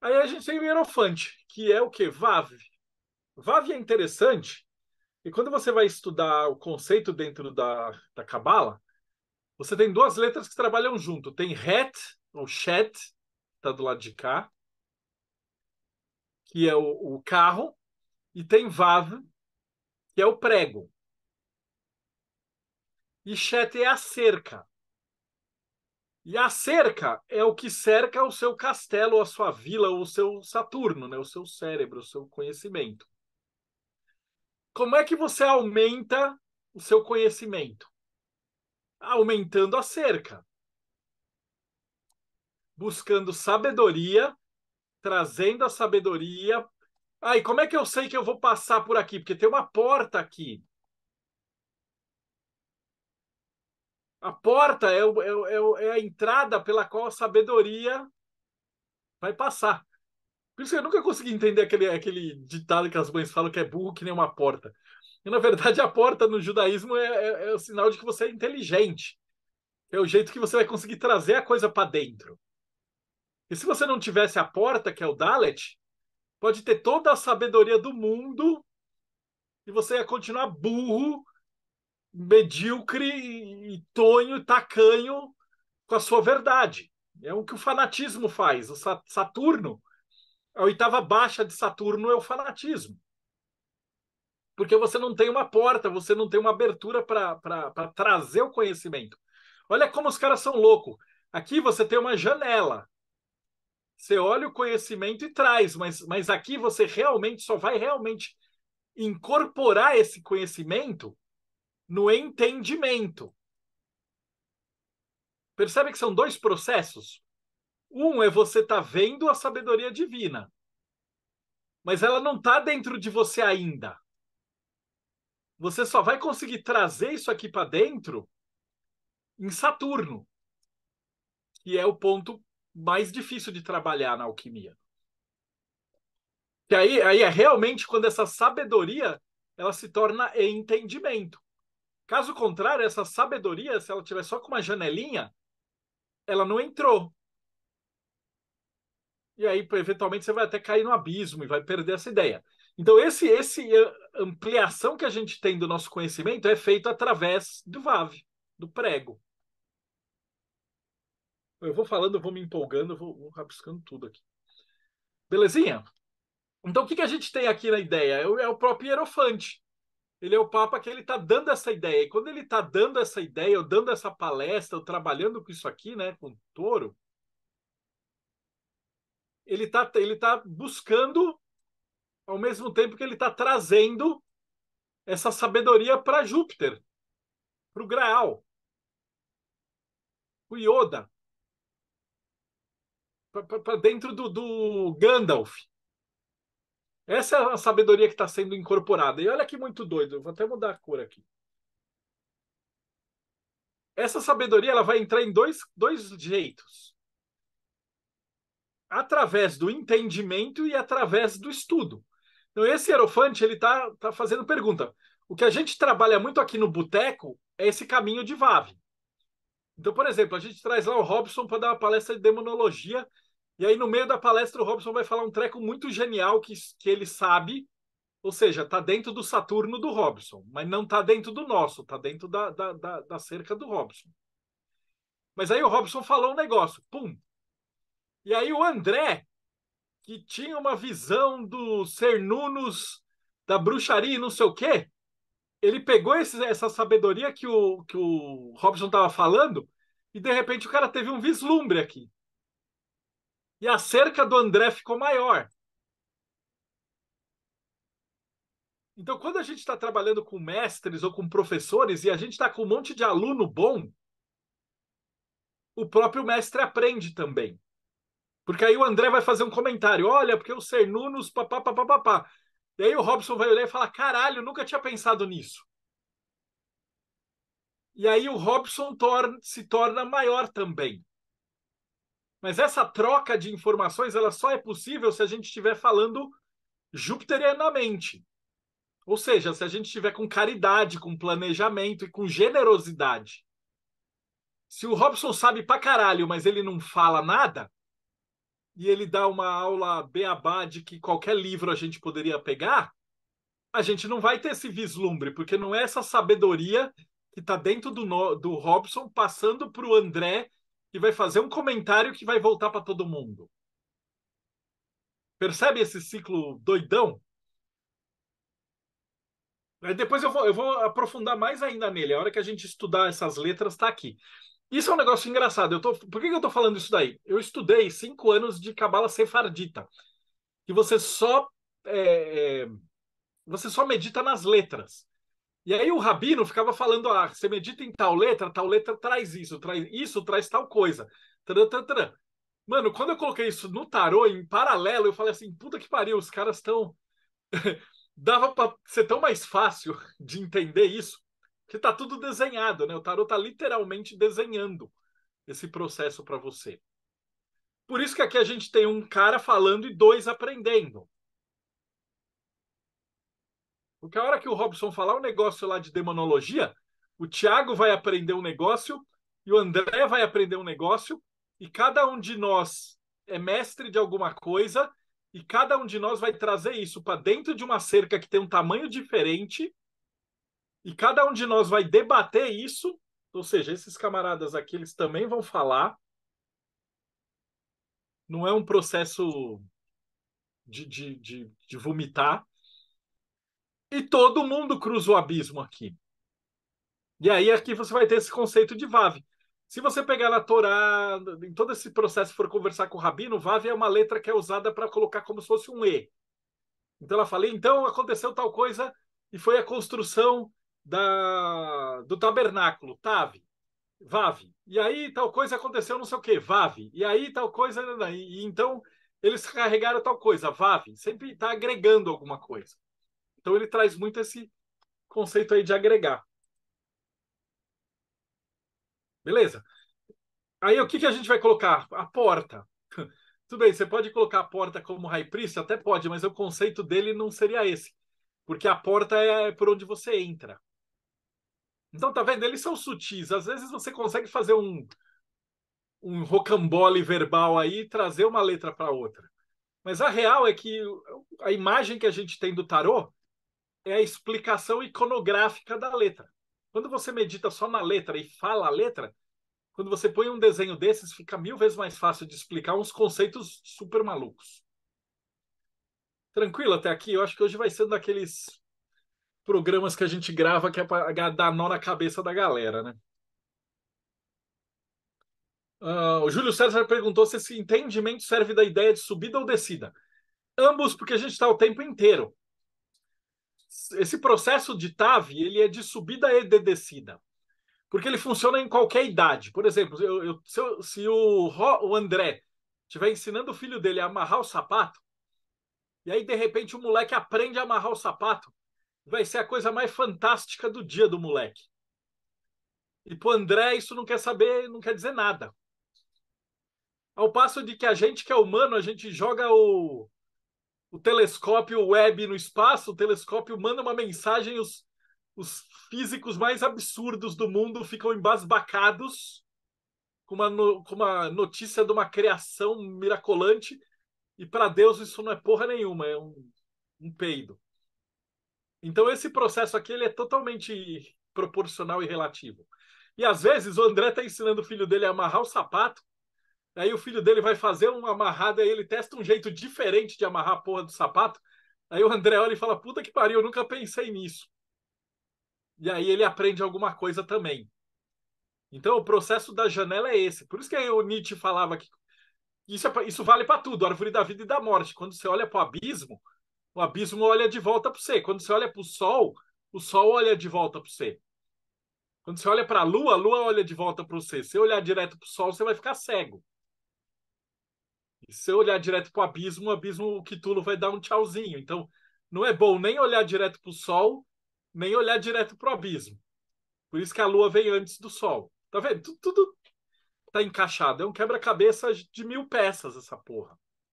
Aí a gente tem o Hierofante, que é o que? vav. Vav é interessante, e quando você vai estudar o conceito dentro da, da você tem duas letras que trabalham junto. Tem Het, ou Shet, que está do lado de cá, que é o, o carro, e tem Vav, que é o prego. E Shet é a cerca. E a cerca é o que cerca o seu castelo, a sua vila, o seu Saturno, né? o seu cérebro, o seu conhecimento. Como é que você aumenta o seu conhecimento? Aumentando a cerca. Buscando sabedoria, trazendo a sabedoria. Aí, ah, como é que eu sei que eu vou passar por aqui? Porque tem uma porta aqui. A porta é, é, o, é, o, é a entrada pela qual a sabedoria vai passar. Por isso que eu nunca consegui entender aquele, aquele ditado que as mães falam que é burro que nem uma porta. E, na verdade, a porta no judaísmo é, é, é o sinal de que você é inteligente. É o jeito que você vai conseguir trazer a coisa para dentro. E se você não tivesse a porta, que é o Dalet, pode ter toda a sabedoria do mundo e você ia continuar burro medíocre e tonho, tacanho com a sua verdade. É o que o fanatismo faz. O Saturno, a oitava baixa de Saturno é o fanatismo. Porque você não tem uma porta, você não tem uma abertura para trazer o conhecimento. Olha como os caras são loucos. Aqui você tem uma janela. Você olha o conhecimento e traz, mas, mas aqui você realmente só vai realmente incorporar esse conhecimento no entendimento. Percebe que são dois processos? Um é você estar tá vendo a sabedoria divina, mas ela não está dentro de você ainda. Você só vai conseguir trazer isso aqui para dentro em Saturno, que é o ponto mais difícil de trabalhar na alquimia. e aí, aí é realmente quando essa sabedoria ela se torna entendimento. Caso contrário, essa sabedoria, se ela tiver só com uma janelinha, ela não entrou. E aí, eventualmente, você vai até cair no abismo e vai perder essa ideia. Então, esse, esse eh, ampliação que a gente tem do nosso conhecimento é feito através do VAV, do prego. Eu vou falando, eu vou me empolgando, eu vou, vou rabiscando tudo aqui. Belezinha? Então, o que, que a gente tem aqui na ideia? É o é próprio hierofante. Ele é o Papa que ele está dando essa ideia. E quando ele está dando essa ideia, ou dando essa palestra, ou trabalhando com isso aqui, né, com o touro, ele está ele tá buscando, ao mesmo tempo que ele está trazendo essa sabedoria para Júpiter, para o Graal, para o Yoda, para dentro do, do Gandalf. Essa é a sabedoria que está sendo incorporada. E olha que muito doido, vou até mudar a cor aqui. Essa sabedoria ela vai entrar em dois, dois jeitos: através do entendimento e através do estudo. Então, esse Hierofante ele está tá fazendo pergunta. O que a gente trabalha muito aqui no boteco é esse caminho de Vave. Então, por exemplo, a gente traz lá o Robson para dar uma palestra de demonologia e aí, no meio da palestra, o Robson vai falar um treco muito genial que, que ele sabe, ou seja, está dentro do Saturno do Robson, mas não está dentro do nosso, está dentro da, da, da, da, cerca do Robson. Mas aí o Robson falou um negócio, pum. E aí o André, que tinha uma visão do ser Nunos, da bruxaria e não sei o quê, ele pegou esse, essa sabedoria que o, que o Robson estava falando e de repente o cara teve um vislumbre aqui e a cerca do André ficou maior. Então, quando a gente está trabalhando com mestres ou com professores e a gente está com um monte de aluno bom, o próprio mestre aprende também. Porque aí o André vai fazer um comentário: olha, porque o Cernunos, papapá. E aí o Robson vai olhar e falar: caralho, nunca tinha pensado nisso. E aí o Robson tor se torna maior também. Mas essa troca de informações ela só é possível se a gente estiver falando jupiterianamente. Ou seja, se a gente estiver com caridade, com planejamento e com generosidade. Se o Robson sabe pra caralho, mas ele não fala nada, e ele dá uma aula beabá de que qualquer livro a gente poderia pegar, a gente não vai ter esse vislumbre, porque não é essa sabedoria que está dentro do, no, do Robson passando para o André que vai fazer um comentário que vai voltar para todo mundo. Percebe esse ciclo doidão? Aí depois eu vou, eu vou aprofundar mais ainda nele. A hora que a gente estudar essas letras está aqui. Isso é um negócio engraçado. Eu tô, por que, que eu estou falando isso daí? Eu estudei cinco anos de cabala sefardita. E você só é, é, você só medita nas letras. E aí o rabino ficava falando, ah, você medita em tal letra, tal letra traz isso, traz isso, traz tal coisa. Tran, tran, tran. Mano, quando eu coloquei isso no tarô, em paralelo, eu falei assim, puta que pariu, os caras estão... Dava para ser tão mais fácil de entender isso, que tá tudo desenhado, né? O tarô tá literalmente desenhando esse processo para você. Por isso que aqui a gente tem um cara falando e dois aprendendo. Porque a hora que o Robson falar um negócio lá de demonologia, o Tiago vai aprender um negócio e o André vai aprender um negócio e cada um de nós é mestre de alguma coisa e cada um de nós vai trazer isso para dentro de uma cerca que tem um tamanho diferente e cada um de nós vai debater isso, ou seja, esses camaradas aqui eles também vão falar. Não é um processo de, de, de, de vomitar, e todo mundo cruza o abismo aqui. E aí aqui você vai ter esse conceito de Vav. Se você pegar na Torá, em todo esse processo, for conversar com o Rabino, Vav é uma letra que é usada para colocar como se fosse um E. Então ela fala, então aconteceu tal coisa e foi a construção da, do tabernáculo, Tav, Vav. E aí tal coisa aconteceu não sei o que, Vav. E aí tal coisa, e, e então eles carregaram tal coisa, Vav. Sempre está agregando alguma coisa. Então ele traz muito esse conceito aí de agregar. Beleza? Aí o que, que a gente vai colocar? A porta. Tudo bem, você pode colocar a porta como high priest, até pode, mas o conceito dele não seria esse. Porque a porta é por onde você entra. Então, tá vendo? Eles são sutis. Às vezes você consegue fazer um, um rocambole verbal aí e trazer uma letra para outra. Mas a real é que a imagem que a gente tem do tarô é a explicação iconográfica da letra. Quando você medita só na letra e fala a letra, quando você põe um desenho desses, fica mil vezes mais fácil de explicar uns conceitos super malucos. Tranquilo até aqui? Eu acho que hoje vai ser um daqueles programas que a gente grava que é para dar nó na cabeça da galera, né? Uh, o Júlio César perguntou se esse entendimento serve da ideia de subida ou descida. Ambos, porque a gente está o tempo inteiro esse processo de TAV ele é de subida e de descida, porque ele funciona em qualquer idade. Por exemplo, eu, eu, se, eu, se, o, o André estiver ensinando o filho dele a amarrar o sapato, e aí de repente o moleque aprende a amarrar o sapato, vai ser a coisa mais fantástica do dia do moleque. E o André isso não quer saber, não quer dizer nada. Ao passo de que a gente que é humano, a gente joga o, o telescópio web no espaço, o telescópio manda uma mensagem, os, os físicos mais absurdos do mundo ficam embasbacados com uma, no, com uma notícia de uma criação miracolante, e para Deus isso não é porra nenhuma, é um, um peido. Então esse processo aqui ele é totalmente proporcional e relativo. E às vezes o André está ensinando o filho dele a amarrar o sapato Aí o filho dele vai fazer uma amarrada e ele testa um jeito diferente de amarrar a porra do sapato. Aí o André olha e fala: Puta que pariu, eu nunca pensei nisso. E aí ele aprende alguma coisa também. Então o processo da janela é esse. Por isso que o Nietzsche falava que isso, é, isso vale para tudo, árvore da vida e da morte. Quando você olha para o abismo, o abismo olha de volta para você. Quando você olha para o sol, o sol olha de volta para você. Quando você olha para a lua, a lua olha de volta para você. Se olhar direto para o sol, você vai ficar cego se eu olhar direto para o abismo, o abismo, o Kitulo vai dar um tchauzinho. Então, não é bom nem olhar direto para o sol, nem olhar direto para o abismo. Por isso que a lua vem antes do sol. Tá vendo? Tudo, tudo tá encaixado. É um quebra-cabeça de mil peças essa porra.